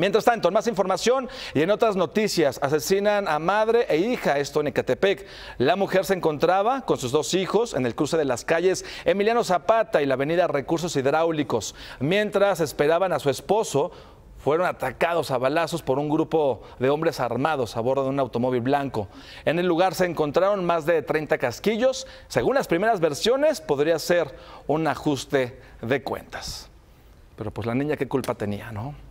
Mientras tanto, en más información y en otras noticias, asesinan a madre e hija, esto en Ecatepec. La mujer se encontraba con sus dos hijos en el cruce de las calles Emiliano Zapata y la avenida Recursos Hidráulicos. Mientras esperaban a su esposo, fueron atacados a balazos por un grupo de hombres armados a bordo de un automóvil blanco. En el lugar se encontraron más de 30 casquillos. Según las primeras versiones, podría ser un ajuste de cuentas. Pero pues la niña qué culpa tenía, ¿no?